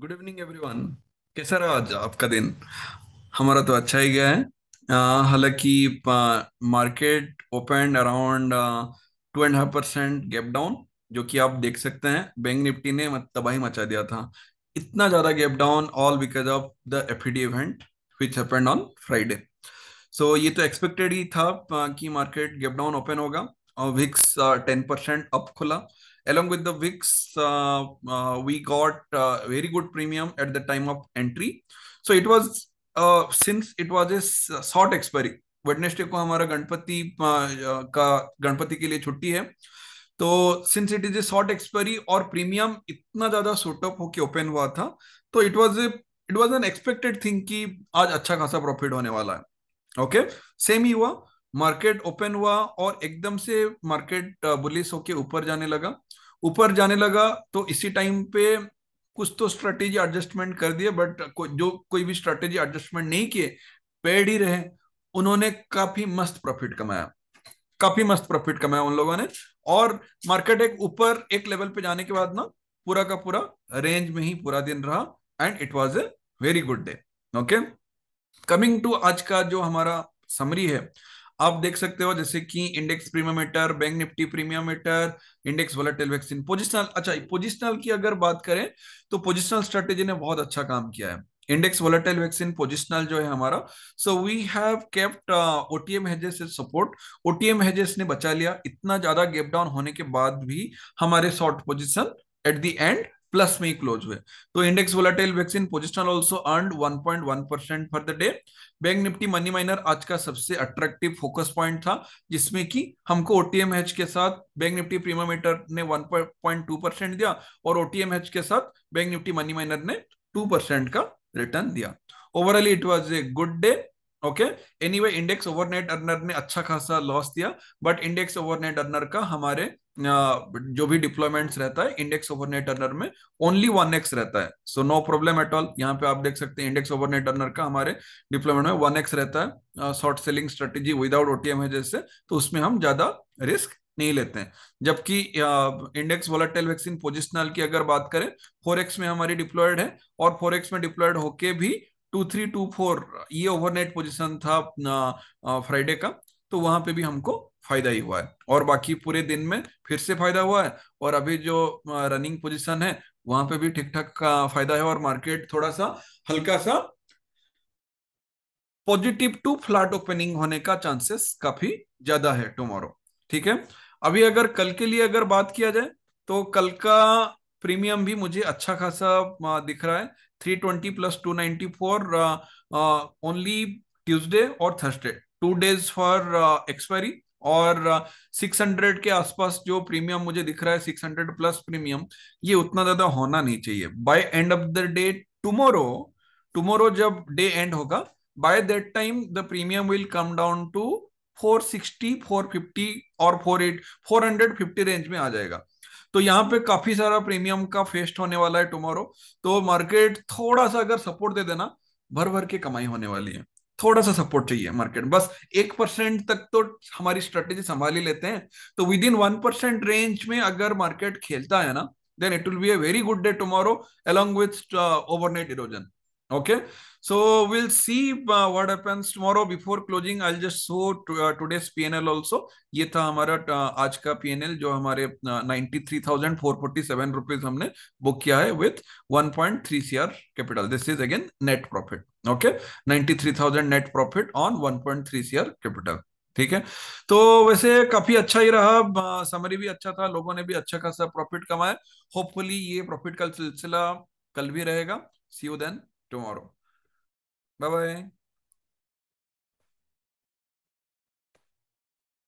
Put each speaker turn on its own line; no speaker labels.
Good evening everyone कैसा रहा आज आपका दिन हमारा तो अच्छा ही गया है हालांकि market open around two and half percent gap down जो कि आप देख सकते हैं बैंक निफ्टी ने तबाही मचा दिया था इतना ज्यादा gap down all because of the FD event which happened on Friday so ये तो एक्सपेक्टेड ही था कि मार्केट गैप डाउन ओपन होगा और विक्स टेन परसेंट अप खुला along with the wix uh, uh, we got uh, very good premium at the time of entry. So it was uh, since it was a uh, short expiry. Wednesday को हमारा Ganpati uh, uh, का गणपति के लिए छुट्टी है तो since it is a short expiry और premium इतना ज्यादा शोटअप होके ओपन हुआ था तो it was it was an expected thing कि आज अच्छा खासा प्रॉफिट होने वाला है ओके okay? सेम ही हुआ मार्केट ओपन हुआ और एकदम से मार्केट बुलिस होके ऊपर जाने लगा ऊपर जाने लगा तो इसी टाइम पे कुछ तो स्ट्रेटेजी एडजस्टमेंट कर दिए बट को, जो कोई भी स्ट्रेटेजी एडजस्टमेंट नहीं किए पेड ही रहे उन्होंने काफी मस्त प्रॉफिट कमाया काफी मस्त प्रॉफिट कमाया उन लोगों ने और मार्केट एक ऊपर एक लेवल पे जाने के बाद ना पूरा का पूरा रेंज में ही पूरा दिन रहा and it was a very good day okay coming to आज का जो हमारा समरी है आप देख सकते हो जैसे कि index meter bank Nifty meter index volatile vaccine positional अच्छा पोजिशनल की अगर बात करें तो पोजिशनल स्ट्रेटेजी ने बहुत अच्छा काम किया है इंडेक्स वॉलेटल वैक्सीन पोजिशनल जो है हमारा so we have kept OTM hedges support OTM hedges ने बचा लिया इतना ज्यादा गेप डाउन होने के बाद भी हमारे short position at the end plus में ही क्लोज हुए तो index volatile vaccine positional also earn one percent for the day bank Nifty money minor आज का सबसे अट्रैक्टिव फोकस पॉइंट था जिसमें कि हमको ओटीएम हेच के साथ बैंक निफ्टी प्रीमियम मीटर ने वन पॉइंट टू परसेंट दिया और ओटीएम हेच के साथ बैंक निफ्टी मनी माइनर ने टू परसेंट का रिटर्न दिया overall it was a good day okay anyway index overnight earner ने अच्छा खासा लॉस दिया बट इंडेक्स ओवरनाइट अर्नर का हमारे जो भी डिप्लॉयमेंट्स रहता है इंडेक्स ओवरनेट टर्नर में ओनली वन एक्स रहता है so no problem at all यहाँ पे आप देख सकते हैं इंडेक्स ओवरनेट टर्नर का हमारे डिप्लॉयमेंट में वन एक्स रहता है short selling strategy without OTM है जैसे तो उसमें हम ज्यादा रिस्क नहीं लेते हैं जबकि इंडेक्स वोलाटाइल वैक्सीन पोजिशनल की अगर बात करें फोर में हमारी डिप्लॉयड है और फोर में डिप्लॉयड होके भी टू थ्री टू फोर ये ओवरनाइट पोजिशन था फ्राइडे का तो वहां पे भी हमको फायदा ही हुआ है और बाकी पूरे दिन में फिर से फायदा हुआ है और अभी जो रनिंग पोजीशन है वहां पे भी ठीक ठाक का फायदा है और मार्केट थोड़ा सा हल्का सा पॉजिटिव टू फ्लैट ओपनिंग होने का चांसेस काफी ज्यादा है टुमारो ठीक है अभी अगर कल के लिए अगर बात किया जाए तो कल का प्रीमियम भी मुझे अच्छा खासा दिख रहा है three twenty plus two ninety four only Tuesday और Thursday two days for expiry और 600 के आसपास जो प्रीमियम मुझे दिख रहा है 600 प्लस प्रीमियम ये उतना ज्यादा होना नहीं चाहिए by end of the day tomorrow tomorrow जब डे एंड होगा by that time the premium will come down to 460 450 और 48 450 रेंज में आ जाएगा तो यहाँ पे काफी सारा प्रीमियम का फेस्ट होने वाला है टुमारो तो मार्केट थोड़ा सा अगर सपोर्ट दे देना भर भर के कमाई होने वाली है थोड़ा सा सपोर्ट चाहिए मार्केट बस एक परसेंट तक तो हमारी स्ट्रेटेजी संभाल ही लेते हैं तो within one percent range में अगर मार्केट खेलता है ना then it will be a very good day tomorrow along with uh, overnight erosion okay so we'll see uh, what happens tomorrow before closing i'll just show to, uh, today's ये था हमारा uh, आज का P N L जो हमारे ninety three thousand four forty seven rupees हमने book किया है with one point three C R capital this is again net profit okay ninety three thousand net profit on one point three CR capital ठीक है तो वैसे काफी अच्छा ही रहा समरी भी अच्छा था लोगों ने भी अच्छा खासा प्रॉफिट कमाया होपफुली ये प्रॉफिट का सिलसिला कल भी रहेगा see you then tomorrow bye bye